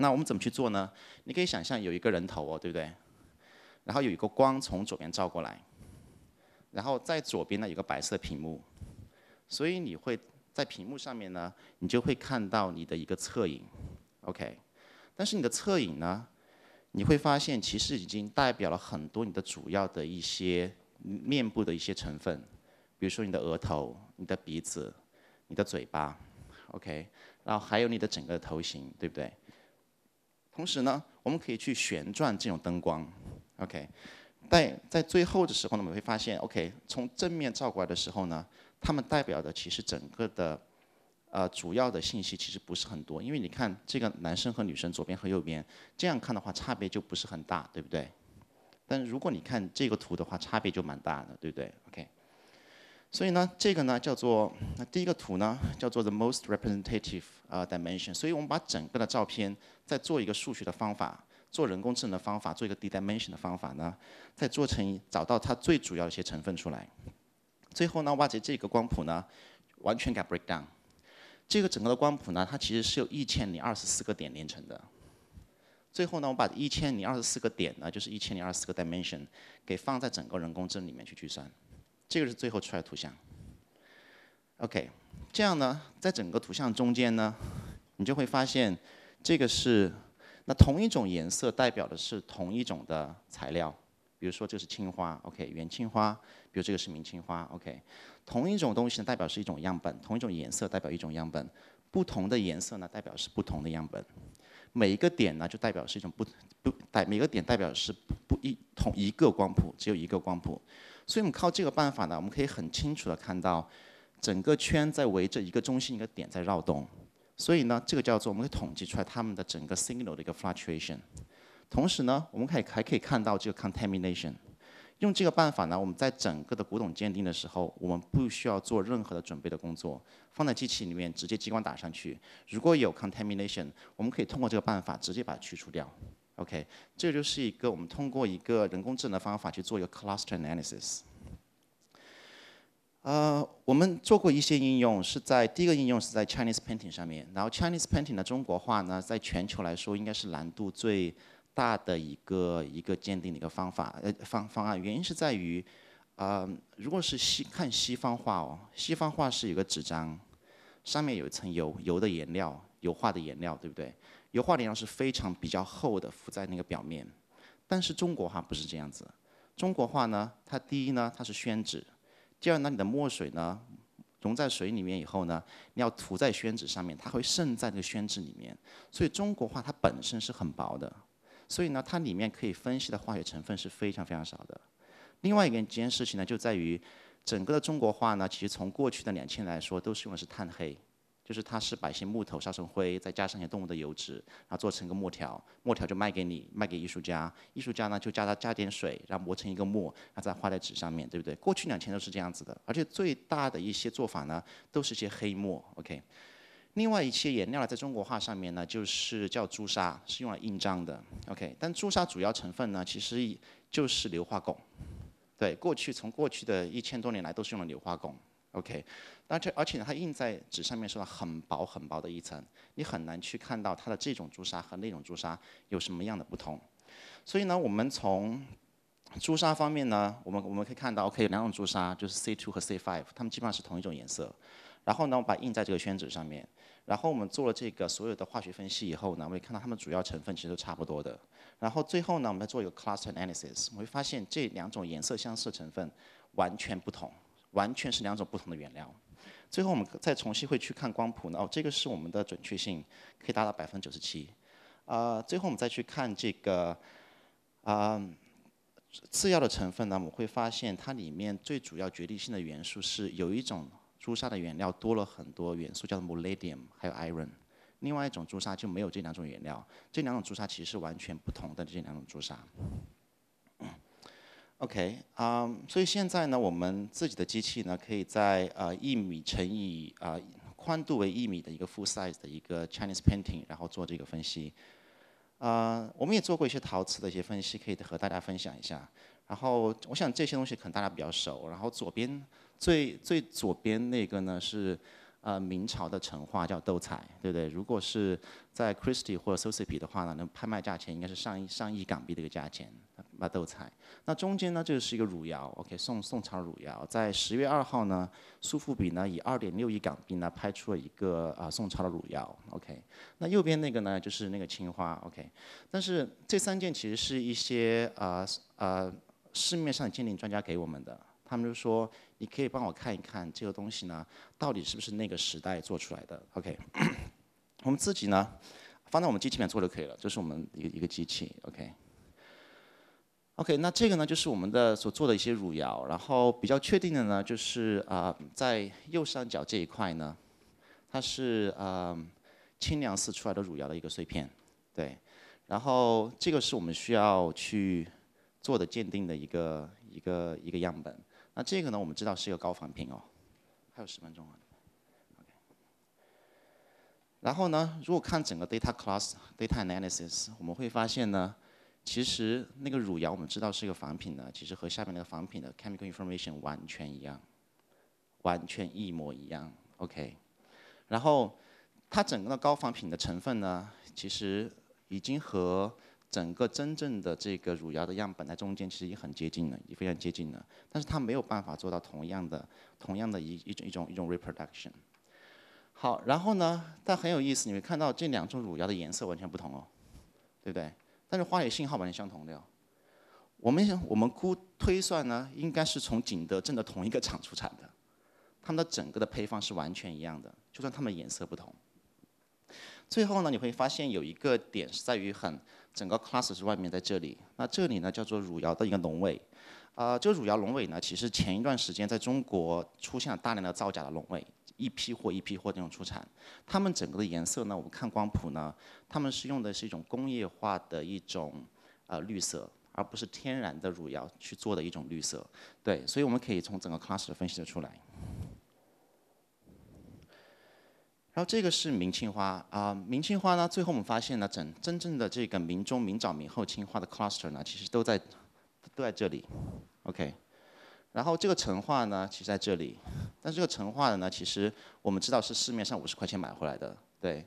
那我们怎么去做呢？你可以想象有一个人头哦，对不对？然后有一个光从左边照过来，然后在左边呢有个白色屏幕，所以你会在屏幕上面呢，你就会看到你的一个侧影，OK。但是你的侧影呢，你会发现其实已经代表了很多你的主要的一些面部的一些成分，比如说你的额头、你的鼻子、你的嘴巴，OK。然后还有你的整个头型，对不对？同时呢，我们可以去旋转这种灯光，OK，在在最后的时候呢，我们会发现，OK，从正面照过来的时候呢，它们代表的其实整个的，呃，主要的信息其实不是很多，因为你看这个男生和女生左边和右边，这样看的话差别就不是很大，对不对？但如果你看这个图的话，差别就蛮大的，对不对？OK。所以呢，这个呢叫做那第一个图呢叫做 the most representative 啊 dimension。所以我们把整个的照片再做一个数学的方法，做人工智能的方法，做一个 d dimension 的方法呢，再做成找到它最主要一些成分出来。最后呢，挖掘这个光谱呢，完全给 break down。这个整个的光谱呢，它其实是由一千零二十四个点连成的。最后呢，我把一千零二十四个点呢，就是一千零二十四个 dimension 给放在整个人工智能里面去计算。这个是最后出来的图像。OK，这样呢，在整个图像中间呢，你就会发现，这个是那同一种颜色代表的是同一种的材料，比如说这是青花，OK，元青花；，比如这个是明青花，OK。同一种东西代表是一种样本，同一种颜色代表一种样本，不同的颜色呢代表是不同的样本。每一个点呢就代表是一种不不代，每个点代表是不一同一个光谱，只有一个光谱。所以我们靠这个办法呢，我们可以很清楚的看到，整个圈在围着一个中心一个点在绕动。所以呢，这个叫做我们可以统计出来它们的整个 signal 的一个 fluctuation。同时呢，我们可以还可以看到这个 contamination。用这个办法呢，我们在整个的古董鉴定的时候，我们不需要做任何的准备的工作，放在机器里面直接激光打上去。如果有 contamination，我们可以通过这个办法直接把它去除掉。OK，这就是一个我们通过一个人工智能方法去做一个 cluster analysis。呃，我们做过一些应用，是在第一个应用是在 Chinese painting 上面，然后 Chinese painting 的中国画呢，在全球来说应该是难度最大的一个一个鉴定的一个方法呃方方案，原因是在于，呃，如果是西看西方画哦，西方画是有个纸张，上面有一层油油的颜料，油画的颜料，对不对？油画里呢是非常比较厚的，浮在那个表面，但是中国画不是这样子。中国画呢，它第一呢，它是宣纸；，第二呢，你的墨水呢，溶在水里面以后呢，你要涂在宣纸上面，它会渗在那个宣纸里面，所以中国画它本身是很薄的，所以呢，它里面可以分析的化学成分是非常非常少的。另外一个件事情呢，就在于整个的中国画呢，其实从过去的两千来说，都是用的是炭黑。就是它是把一些木头烧成灰，再加上一些动物的油脂，然后做成一个木条，木条就卖给你，卖给艺术家，艺术家呢就加它加点水，然后磨成一个墨，然后再画在纸上，面对不对？过去两千都是这样子的，而且最大的一些做法呢，都是一些黑墨。OK，另外一些颜料呢，在中国画上面呢，就是叫朱砂，是用来印章的。OK，但朱砂主要成分呢，其实就是硫化汞。对，过去从过去的一千多年来都是用了硫化汞。OK，那这而且呢，它印在纸上面是很薄很薄的一层，你很难去看到它的这种朱砂和那种朱砂有什么样的不同。所以呢，我们从朱砂方面呢，我们我们可以看到，OK，有两种朱砂，就是 C two 和 C five，它们基本上是同一种颜色。然后呢，我把印在这个宣纸上面，然后我们做了这个所有的化学分析以后呢，我们看到它们主要成分其实都差不多的。然后最后呢，我们再做一个 cluster analysis，我们会发现这两种颜色相似成分完全不同。完全是两种不同的原料。最后我们再重新会去看光谱呢，哦，这个是我们的准确性可以达到百分之九十七。啊，最后我们再去看这个，啊，次要的成分呢，我们会发现它里面最主要决定性的元素是有一种朱砂的原料多了很多元素，叫做 molybdenum 还有 iron。另外一种朱砂就没有这两种原料，这两种朱砂其实是完全不同的这两种朱砂。OK 啊，所以现在呢，我们自己的机器呢，可以在呃一米乘以啊宽度为一米的一个 full size 的一个 Chinese painting，然后做这个分析。啊，我们也做过一些陶瓷的一些分析，可以和大家分享一下。然后我想这些东西可能大家比较熟。然后左边最最左边那个呢是呃明朝的成画叫斗彩，对不对？如果是在 Christie 或者 Sotheby 的话呢，能拍卖价钱应该是上亿上亿港币的一个价钱。马豆彩。那中间呢就是一个汝窑，OK，宋宋朝汝窑，在十月二号呢，苏富比呢以二点六亿港币呢拍出了一个啊宋朝的汝窑，OK，那右边那个呢就是那个青花，OK，但是这三件其实是一些啊啊市面上鉴定专家给我们的，他们就说你可以帮我看一看这个东西呢到底是不是那个时代做出来的，OK，我们自己呢放在我们机器里面做就可以了，这是我们一个一个机器，OK。OK，那这个呢就是我们的所做的一些汝窑，然后比较确定的呢就是啊，在右上角这一块呢，它是啊清凉寺出来的汝窑的一个碎片，对，然后这个是我们需要去做的鉴定的一个一个一个样本。那这个呢我们知道是一个高仿品哦，还有十分钟啊。然后呢，如果看整个 data class data analysis，我们会发现呢。其实那个汝窑我们知道是一个仿品呢，其实和下面那个仿品的 chemical information 完全一样，完全一模一样，OK。然后它整个的高仿品的成分呢，其实已经和整个真正的这个汝窑的样本在中间其实也很接近了，也非常接近了。但是它没有办法做到同样的，同样的一一种一种一种 reproduction。好，然后呢，但很有意思，你会看到这两种汝窑的颜色完全不同哦，对不对？但是花学信号完全相同的哟，我们我们估推算呢，应该是从景德镇的同一个厂出产的，它们的整个的配方是完全一样的，就算它们颜色不同。最后呢，你会发现有一个点是在于很整个 class 是外面在这里，那这里呢叫做汝窑的一个龙尾，啊，这个汝窑龙尾呢，其实前一段时间在中国出现了大量的造假的龙尾。一批货一批货这种出产，它们整个的颜色呢？我们看光谱呢，他们是用的是一种工业化的一种呃绿色，而不是天然的汝窑去做的一种绿色，对，所以我们可以从整个 cluster 分析的出来。然后这个是明清花啊，明清花呢，最后我们发现呢，整真正的这个明中、明早、明后青花的 cluster 呢，其实都在都在这里，OK。然后这个成化呢，其实在这里。那这个成化的呢，其实我们知道是市面上五十块钱买回来的，对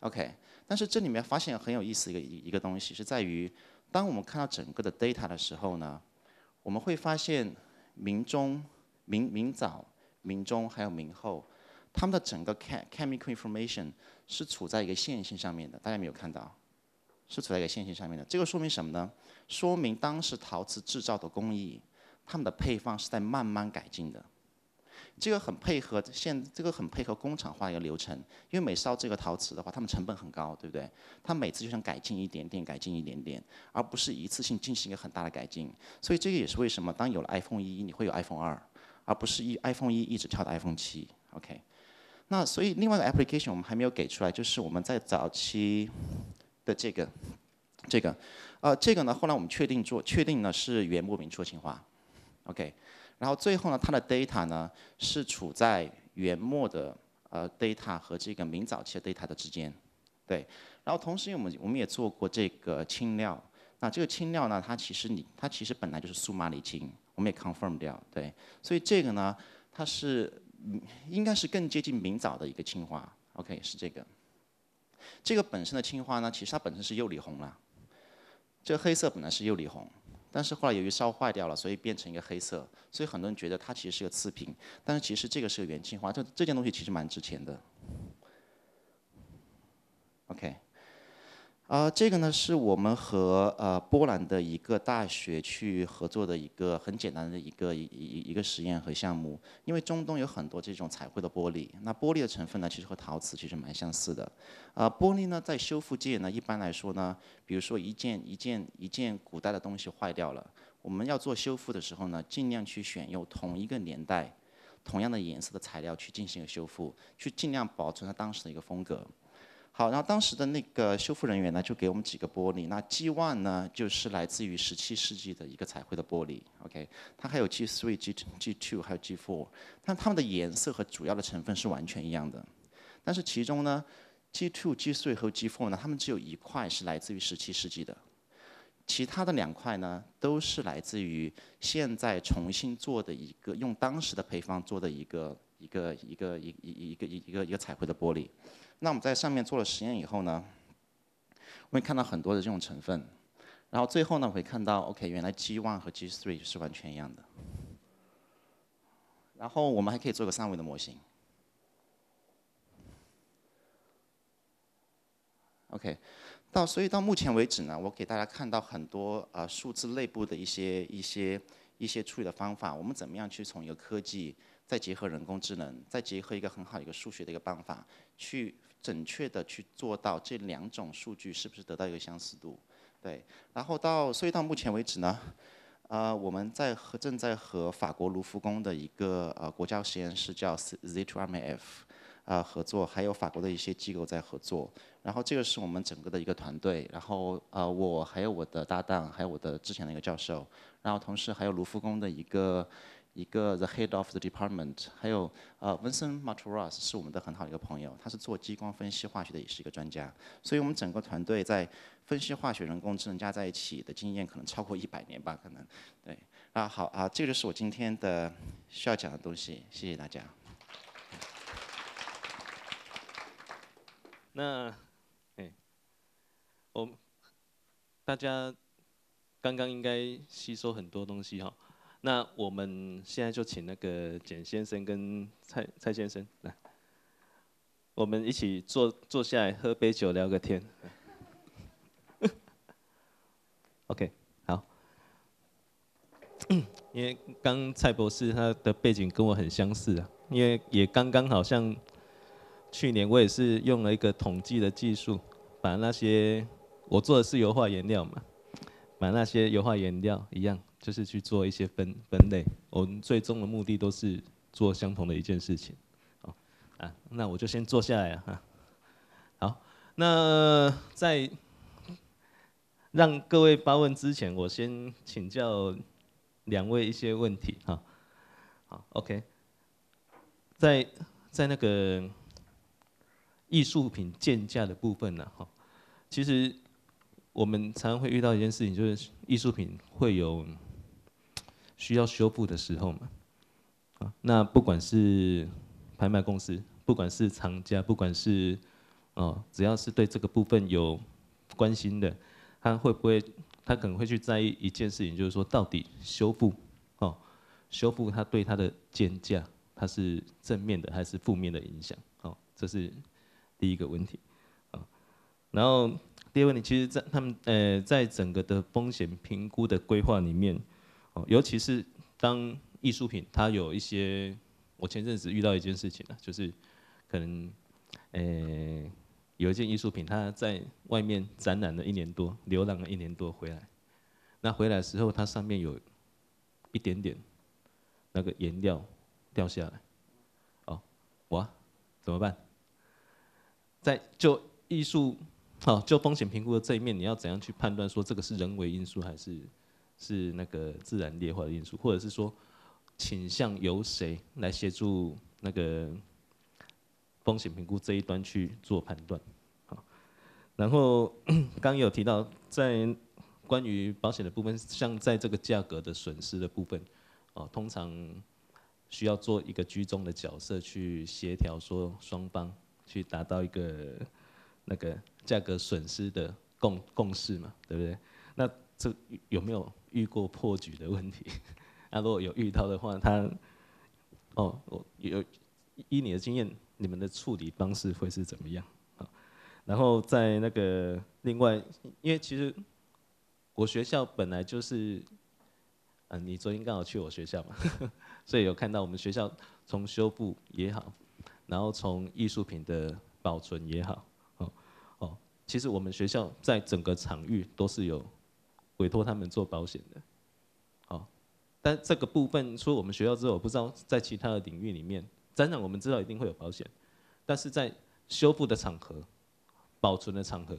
，OK。但是这里面发现很有意思一个一一个东西是在于，当我们看到整个的 data 的时候呢，我们会发现明中、明明早、明中还有明后，他们的整个 chemical information 是处在一个线性上面的。大家没有看到，是处在一个线性上面的。这个说明什么呢？说明当时陶瓷制造的工艺，他们的配方是在慢慢改进的。这个很配合现这个很配合工厂化一个流程，因为每烧这个陶瓷的话，他们成本很高，对不对？他每次就想改进一点点，改进一点点，而不是一次性进行一个很大的改进。所以这个也是为什么当有了 iPhone 一，你会有 iPhone 二，而不是一 iPhone 一一直跳到 iPhone 七。OK，那所以另外一个 application 我们还没有给出来，就是我们在早期的这个这个，呃，这个呢后来我们确定做确定呢是原木明初青花。OK。然后最后呢，它的 data 呢是处在元末的呃 data 和这个明早期的 data 的之间，对。然后同时我们我们也做过这个青料，那这个青料呢，它其实你它其实本来就是苏麻离青，我们也 confirm 掉，对。所以这个呢，它是应该是更接近明早的一个青花，OK 是这个。这个本身的青花呢，其实它本身是釉里红了，这个黑色本来是釉里红。但是后来由于烧坏掉了，所以变成一个黑色，所以很多人觉得它其实是个次品。但是其实这个是个元青花，这这件东西其实蛮值钱的。OK。啊，这个呢是我们和呃波兰的一个大学去合作的一个很简单的一个一一个实验和项目。因为中东有很多这种彩绘的玻璃，那玻璃的成分呢，其实和陶瓷其实蛮相似的。啊，玻璃呢在修复界呢一般来说呢，比如说一件一件一件古代的东西坏掉了，我们要做修复的时候呢，尽量去选用同一个年代、同样的颜色的材料去进行一个修复，去尽量保存它当时的一个风格。好，然后当时的那个修复人员呢，就给我们几个玻璃。那 G one 呢，就是来自于十七世纪的一个彩绘的玻璃。OK，它还有 G three、G G two 还有 G four，但它们的颜色和主要的成分是完全一样的。但是其中呢，G two、G three 和 G four 呢，它们只有一块是来自于十七世纪的，其他的两块呢，都是来自于现在重新做的一个用当时的配方做的一个一个一个一一一个一一个一个彩绘的玻璃。那我们在上面做了实验以后呢，会看到很多的这种成分，然后最后呢，会看到 OK，原来 G one 和 G three 是完全一样的，然后我们还可以做个三维的模型。OK，到所以到目前为止呢，我给大家看到很多啊数字内部的一些一些一些处理的方法，我们怎么样去从一个科技。再结合人工智能，再结合一个很好的一个数学的一个办法，去准确的去做到这两种数据是不是得到一个相似度？对。然后到所以到目前为止呢，呃，我们在和正在和法国卢浮宫的一个呃国家实验室叫 Z2RF 啊合作，还有法国的一些机构在合作。然后这个是我们整个的一个团队。然后呃，我还有我的搭档，还有我的之前的一个教授。然后同时还有卢浮宫的一个。一个 The Head of the Department，还有啊，Vincent m a r t u r o s 是我们的很好的一个朋友，他是做激光分析化学的，也是一个专家。所以我们整个团队在分析化学、人工智能加在一起的经验可能超过一百年吧，可能。对，啊好啊，这就是我今天的需要讲的东西，谢谢大家。那，哎，我，大家刚刚应该吸收很多东西哈。那我们现在就请那个简先生跟蔡蔡先生来，我们一起坐坐下来喝杯酒聊个天。OK，好，因为刚蔡博士他的背景跟我很相似啊，因为也刚刚好像去年我也是用了一个统计的技术，把那些我做的是油画颜料嘛。买那些油画颜料一样，就是去做一些分分类。我们最终的目的都是做相同的一件事情。好啊，那我就先坐下来了。好，那在让各位发问之前，我先请教两位一些问题。哈，好，OK。在在那个艺术品鉴价的部分呢，哈，其实。我们常常会遇到一件事情，就是艺术品会有需要修复的时候嘛。啊，那不管是拍卖公司，不管是藏家，不管是哦，只要是对这个部分有关心的，他会不会，他可能会去在意一件事情，就是说到底修复哦，修复它对它的建价，它是正面的还是负面的影响？哦，这是第一个问题。啊，然后。第二个问题，其实，在他们呃，在整个的风险评估的规划里面，哦，尤其是当艺术品它有一些，我前阵子遇到一件事情啊，就是可能呃，有一件艺术品它在外面展览了一年多，流浪了一年多回来，那回来的时候它上面有一点点那个颜料掉下来，哦，哇，怎么办？在就艺术。好，就风险评估的这一面，你要怎样去判断说这个是人为因素还是是那个自然裂化的因素，或者是说倾向由谁来协助那个风险评估这一端去做判断？好，然后 刚有提到在关于保险的部分，像在这个价格的损失的部分，哦，通常需要做一个居中的角色去协调，说双方去达到一个那个。价格损失的共共事嘛，对不对？那这有没有遇过破局的问题？那如果有遇到的话，他哦，我有依你的经验，你们的处理方式会是怎么样？啊，然后在那个另外，因为其实我学校本来就是，嗯，你昨天刚好去我学校嘛，所以有看到我们学校从修复也好，然后从艺术品的保存也好。其实我们学校在整个场域都是有委托他们做保险的，好，但这个部分说我们学校之后我不知道在其他的领域里面，展览我们知道一定会有保险，但是在修复的场合、保存的场合，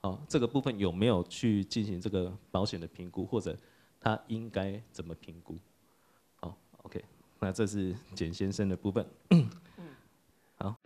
好，这个部分有没有去进行这个保险的评估，或者他应该怎么评估？好，OK，那这是简先生的部分，好。